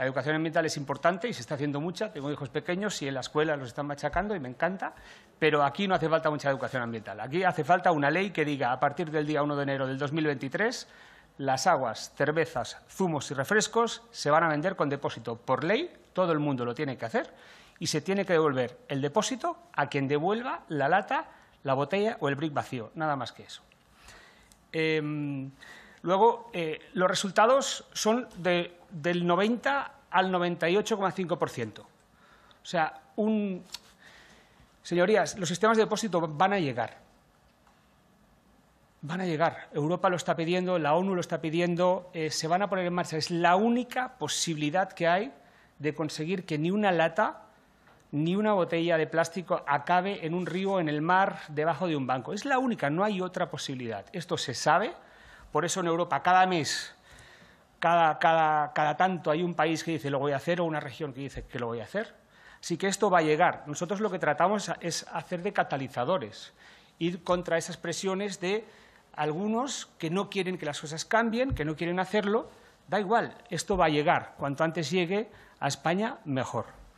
La educación ambiental es importante y se está haciendo mucha. Tengo hijos pequeños y en la escuela los están machacando y me encanta, pero aquí no hace falta mucha educación ambiental. Aquí hace falta una ley que diga a partir del día 1 de enero del 2023 las aguas, cervezas, zumos y refrescos se van a vender con depósito por ley, todo el mundo lo tiene que hacer, y se tiene que devolver el depósito a quien devuelva la lata, la botella o el brick vacío, nada más que eso. Em, Luego, eh, los resultados son del 90 al 98,5%. O sea, un... Señorías, los sistemas de depósito van a llegar. Van a llegar. Europa lo está pidiendo, la ONU lo está pidiendo, eh, se van a poner en marcha. Es la única posibilidad que hay de conseguir que ni una lata ni una botella de plástico acabe en un río, en el mar, debajo de un banco. Es la única, no hay otra posibilidad. Esto se sabe, por eso en Europa cada mes, cada, tanto hay un país que dice lo voy a hacer o una región que dice que lo voy a hacer. Así que esto va a llegar. Nosotros lo que tratamos es hacer de catalizadores, ir contra esas presiones de algunos que no quieren que las cosas cambien, que no quieren hacerlo. Da igual, esto va a llegar. Cuanto antes llegue a España, mejor.